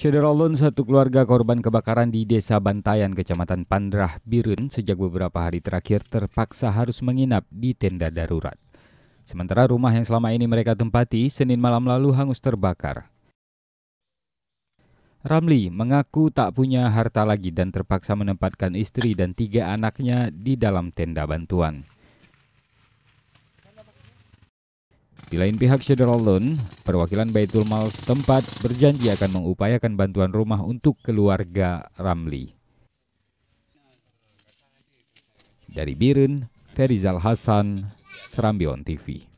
Syederolun, satu keluarga korban kebakaran di Desa Bantayan, Kecamatan Pandrah, Birun, sejak beberapa hari terakhir terpaksa harus menginap di tenda darurat. Sementara rumah yang selama ini mereka tempati, Senin malam lalu hangus terbakar. Ramli mengaku tak punya harta lagi dan terpaksa menempatkan istri dan tiga anaknya di dalam tenda bantuan. Di lain pihak Syederal Loan, perwakilan Baitul Mal setempat berjanji akan mengupayakan bantuan rumah untuk keluarga Ramli. Dari Birun, Ferizal Hasan, Serambion TV.